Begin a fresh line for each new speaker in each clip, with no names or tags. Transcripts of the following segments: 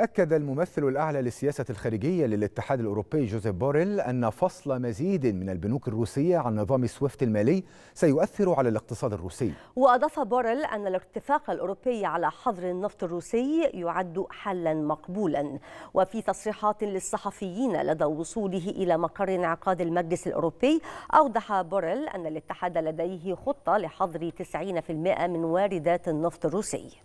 أكد الممثل الأعلى للسياسة الخارجية للاتحاد الأوروبي جوزيف بوريل أن فصل مزيد من البنوك الروسية عن نظام سويفت المالي سيؤثر على الاقتصاد الروسي
وأضاف بوريل أن الاتفاق الأوروبي على حظر النفط الروسي يعد حلا مقبولا وفي تصريحات للصحفيين لدى وصوله إلى مقر انعقاد المجلس الأوروبي أوضح بوريل أن الاتحاد لديه خطة لحظر 90% من واردات النفط الروسي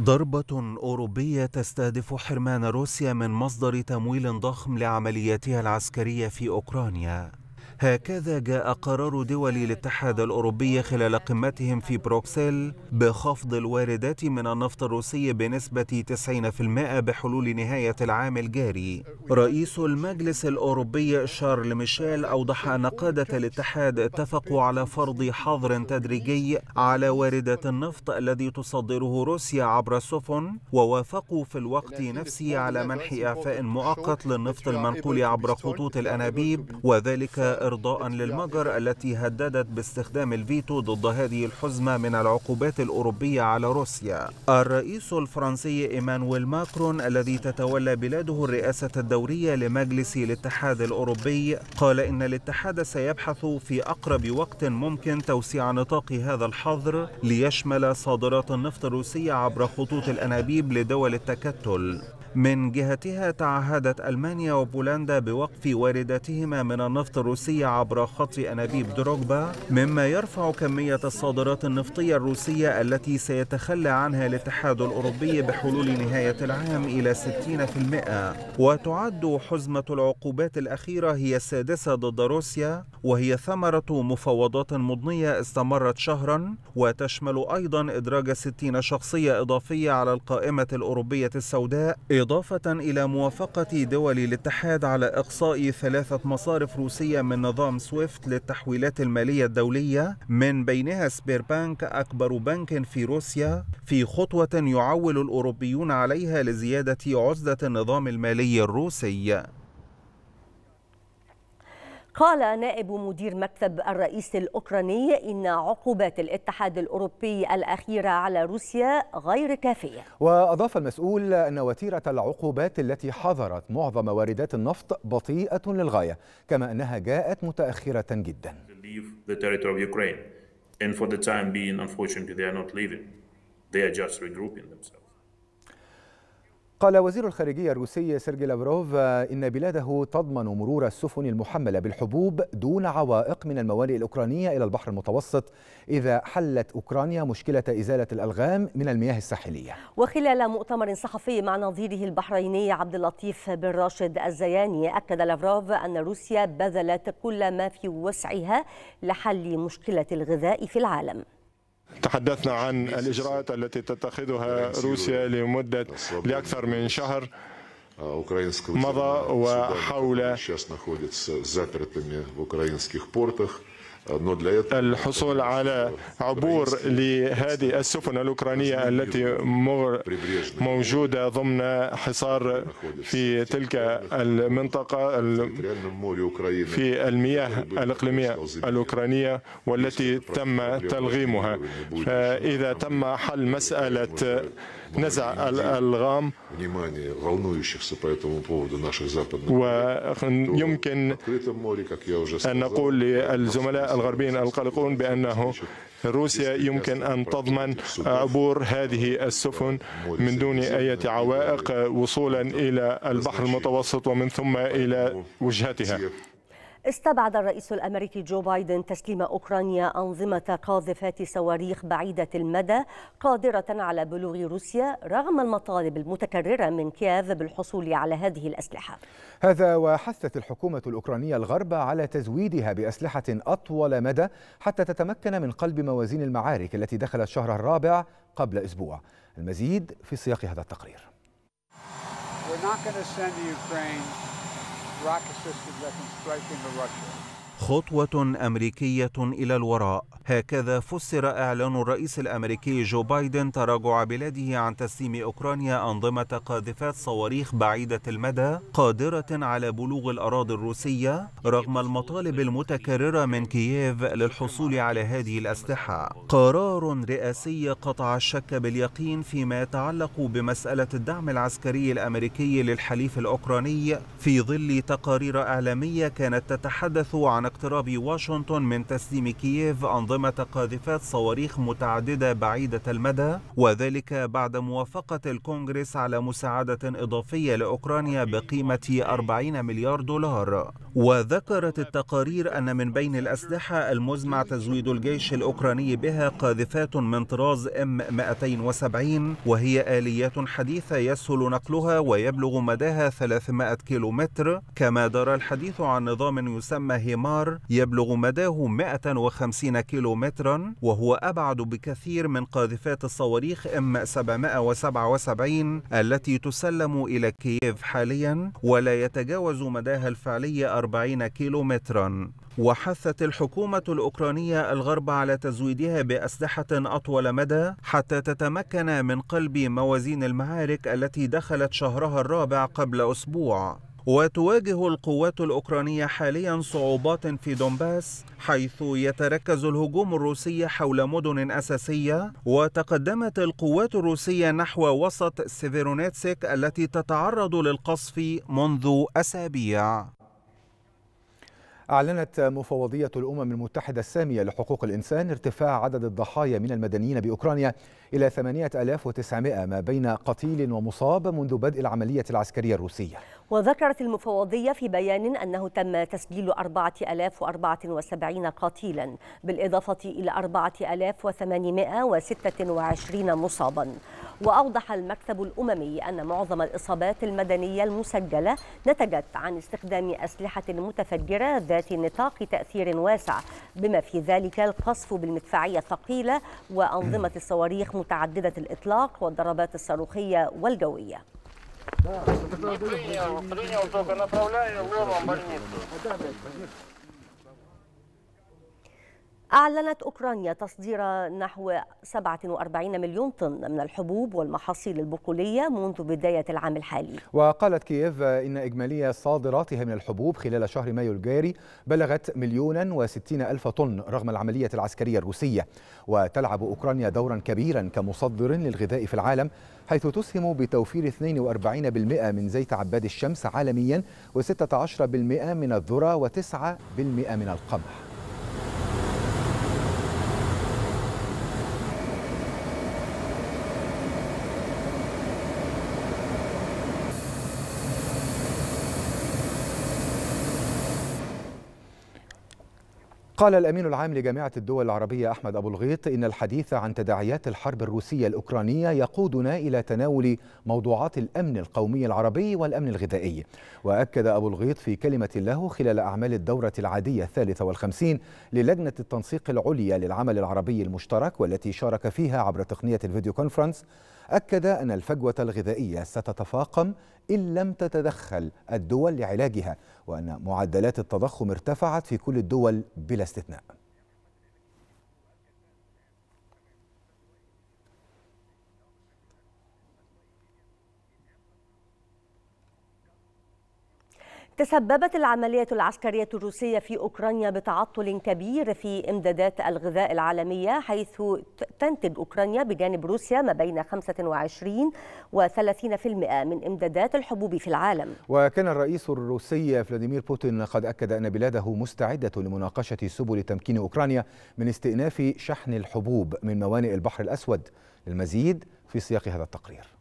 ضربة أوروبية تستهدف حرمان روسيا من مصدر تمويل ضخم لعملياتها العسكرية في أوكرانيا هكذا جاء قرار دول الاتحاد الأوروبي خلال قمتهم في بروكسل بخفض الواردات من النفط الروسي بنسبة 90% بحلول نهاية العام الجاري رئيس المجلس الأوروبي شارل ميشيل أوضح أن قادة الاتحاد اتفقوا على فرض حظر تدريجي على واردات النفط الذي تصدره روسيا عبر السفن ووافقوا في الوقت نفسه على منح إعفاء مؤقت للنفط المنقول عبر خطوط الأنابيب وذلك إرضاء للمجر التي هددت باستخدام الفيتو ضد هذه الحزمة من العقوبات الأوروبية على روسيا الرئيس الفرنسي إيمانويل ماكرون الذي تتولى بلاده الرئاسة الدورية لمجلس الاتحاد الأوروبي قال إن الاتحاد سيبحث في أقرب وقت ممكن توسيع نطاق هذا الحظر ليشمل صادرات النفط الروسية عبر خطوط الأنابيب لدول التكتل من جهتها تعهدت ألمانيا وبولندا بوقف واردتهما من النفط الروسي عبر خط أنابيب دروجبا مما يرفع كمية الصادرات النفطية الروسية التي سيتخلى عنها الاتحاد الأوروبي بحلول نهاية العام إلى 60% وتعد حزمة العقوبات الأخيرة هي السادسة ضد روسيا وهي ثمرة مفاوضات مضنية استمرت شهرا وتشمل أيضا إدراج 60 شخصية إضافية على القائمة الأوروبية السوداء إضافة إلى موافقة دول الاتحاد على إقصاء ثلاثة مصارف روسية من نظام سويفت للتحويلات المالية الدولية من بينها سبيربانك أكبر بنك في روسيا في خطوة يعول الأوروبيون عليها لزيادة عزلة النظام المالي الروسي
قال نائب مدير مكتب الرئيس الأوكراني إن عقوبات الاتحاد الأوروبي الأخيرة على روسيا غير كافية
وأضاف المسؤول أن وتيرة العقوبات التي حظرت معظم واردات النفط بطيئة للغاية كما أنها جاءت متأخرة جدا
And for the time being, unfortunately, they are not leaving. They are just regrouping themselves.
قال وزير الخارجية الروسي سيرجي لافروف إن بلاده تضمن مرور السفن المحملة بالحبوب دون عوائق من الموانئ الأوكرانية إلى البحر المتوسط إذا حلت أوكرانيا مشكلة إزالة الألغام من المياه الساحلية
وخلال مؤتمر صحفي مع نظيره البحريني عبد اللطيف بن راشد الزياني أكد لافروف أن روسيا بذلت كل ما في وسعها لحل مشكلة الغذاء في العالم
تحدثنا عن الإجراءات التي تتخذها روسيا لمدة لأكثر من شهر مضى وحول الحصول على عبور لهذه السفن الأوكرانية التي موجودة ضمن حصار في تلك المنطقة في المياه الإقليمية الأوكرانية والتي تم تلغيمها إذا تم حل مسألة نزع الألغام ويمكن أن نقول للزملاء الغربيين القلقون بأنه روسيا يمكن أن تضمن عبور هذه السفن من دون أي عوائق وصولا إلى البحر المتوسط ومن ثم إلى وجهتها
استبعد الرئيس الامريكي جو بايدن تسليم اوكرانيا انظمه قاذفات صواريخ بعيده المدى قادره على بلوغ روسيا رغم المطالب المتكرره من كييف بالحصول على هذه الاسلحه.
هذا وحثت الحكومه الاوكرانيه الغرب على تزويدها باسلحه اطول مدى حتى تتمكن من قلب موازين المعارك التي دخلت الشهر الرابع قبل اسبوع. المزيد في سياق هذا التقرير.
We're
not rocket systems that can strike into Russia.
خطوة أمريكية إلى الوراء هكذا فسر إعلان الرئيس الأمريكي جو بايدن تراجع بلاده عن تسليم أوكرانيا أنظمة قاذفات صواريخ بعيدة المدى قادرة على بلوغ الأراضي الروسية رغم المطالب المتكررة من كييف للحصول على هذه الأسلحة قرار رئاسي قطع الشك باليقين فيما يتعلق بمسألة الدعم العسكري الأمريكي للحليف الأوكراني في ظل تقارير إعلامية كانت تتحدث عن اقتراب واشنطن من تسليم كييف أنظمة قاذفات صواريخ متعددة بعيدة المدى وذلك بعد موافقة الكونغرس على مساعدة إضافية لأوكرانيا بقيمة 40 مليار دولار وذكرت التقارير أن من بين الأسلحة المزمع تزويد الجيش الأوكراني بها قاذفات من طراز M270 وهي آليات حديثة يسهل نقلها ويبلغ مداها 300 كيلومتر كما دار الحديث عن نظام يسمى هيمار النهار يبلغ مداه 150 كيلومترا وهو أبعد بكثير من قاذفات الصواريخ ام 777 التي تسلم إلى كييف حاليا ولا يتجاوز مداها الفعلي 40 كيلومترا وحثت الحكومة الأوكرانية الغرب على تزويدها بأسلحة أطول مدى حتى تتمكن من قلب موازين المعارك التي دخلت شهرها الرابع قبل أسبوع وتواجه القوات الأوكرانية حاليا صعوبات في دونباس حيث يتركز الهجوم الروسي حول مدن أساسية وتقدمت القوات الروسية نحو وسط سيفيرونيتسك التي تتعرض للقصف
منذ أسابيع أعلنت مفوضية الأمم المتحدة السامية لحقوق الإنسان ارتفاع عدد الضحايا من المدنيين بأوكرانيا إلى 8900 ما بين قتيل ومصاب منذ بدء العملية العسكرية الروسية
وذكرت المفوضية في بيان أنه تم تسجيل 4074 قتيلا بالإضافة إلى 4826 مصابا وأوضح المكتب الأممي أن معظم الإصابات المدنية المسجلة نتجت عن استخدام أسلحة متفجرة ذات نطاق تأثير واسع بما في ذلك القصف بالمدفعية الثقيلة وأنظمة الصواريخ متعددة الإطلاق والضربات الصاروخية والجوية
Да, не ну, принял, принял, только направляю ломом больницу. А
أعلنت أوكرانيا تصدير نحو 47 مليون طن من الحبوب والمحاصيل البقولية منذ بداية العام الحالي
وقالت كييف إن إجمالية صادراتها من الحبوب خلال شهر مايو الجاري بلغت مليونا وستين ألف طن رغم العملية العسكرية الروسية وتلعب أوكرانيا دورا كبيرا كمصدر للغذاء في العالم حيث تسهم بتوفير 42% من زيت عباد الشمس عالميا و16% من الذرة و9% من القمح قال الأمين العام لجامعة الدول العربية أحمد أبو الغيط إن الحديث عن تداعيات الحرب الروسية الأوكرانية يقودنا إلى تناول موضوعات الأمن القومي العربي والأمن الغذائي وأكد أبو الغيط في كلمة له خلال أعمال الدورة العادية الثالثة والخمسين للجنة التنسيق العليا للعمل العربي المشترك والتي شارك فيها عبر تقنية الفيديو كونفرنس أكد أن الفجوة الغذائية ستتفاقم إن لم تتدخل الدول لعلاجها وأن معدلات التضخم ارتفعت في كل الدول بلا استثناء
تسببت العملية العسكرية الروسية في أوكرانيا بتعطل كبير في إمدادات الغذاء العالمية حيث تنتج أوكرانيا بجانب روسيا ما بين 25 و 30% من إمدادات الحبوب في العالم
وكان الرئيس الروسي فلاديمير بوتين قد أكد أن بلاده مستعدة لمناقشة سبل تمكين أوكرانيا من استئناف شحن الحبوب من موانئ البحر الأسود للمزيد في سياق هذا التقرير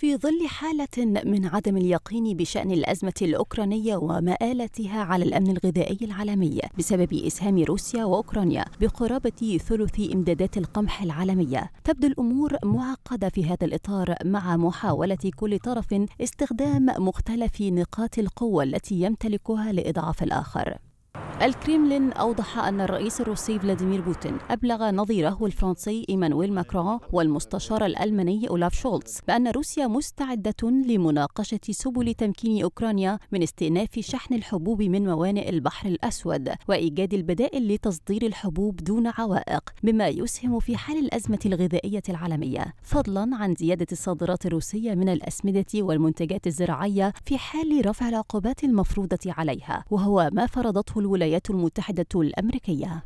في ظل حالة من عدم اليقين بشأن الأزمة الأوكرانية ومآلتها على الأمن الغذائي العالمي بسبب إسهام روسيا وأوكرانيا بقرابة ثلث إمدادات القمح العالمية تبدو الأمور معقدة في هذا الإطار مع محاولة كل طرف استخدام مختلف نقاط القوة التي يمتلكها لإضعاف الآخر الكريملين أوضح أن الرئيس الروسي فلاديمير بوتين أبلغ نظيره الفرنسي إيمانويل ماكرون والمستشار الألماني أولاف شولتز بأن روسيا مستعدة لمناقشة سبل تمكين أوكرانيا من استئناف شحن الحبوب من موانئ البحر الأسود وإيجاد البدائل لتصدير الحبوب دون عوائق بما يسهم في حل الأزمة الغذائية العالمية فضلا عن زيادة الصادرات الروسية من الأسمدة والمنتجات الزراعية في حال رفع العقوبات المفروضة عليها وهو ما فرضته الولايات الولايات المتحدة الأمريكية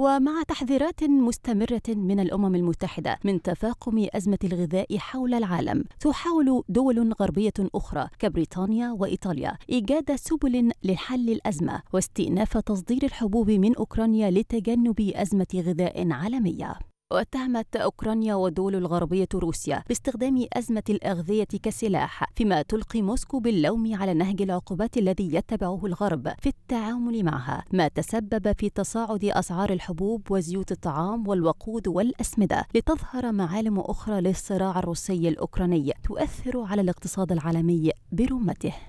ومع تحذيرات مستمرة من الأمم المتحدة من تفاقم أزمة الغذاء حول العالم، تحاول دول غربية أخرى كبريطانيا وإيطاليا إيجاد سبل لحل الأزمة واستئناف تصدير الحبوب من أوكرانيا لتجنب أزمة غذاء عالمية. واتهمت أوكرانيا والدول الغربية روسيا باستخدام أزمة الأغذية كسلاح فيما تلقي موسكو باللوم على نهج العقوبات الذي يتبعه الغرب في التعامل معها ما تسبب في تصاعد أسعار الحبوب وزيوت الطعام والوقود والأسمدة لتظهر معالم أخرى للصراع الروسي الأوكراني تؤثر على الاقتصاد العالمي برمته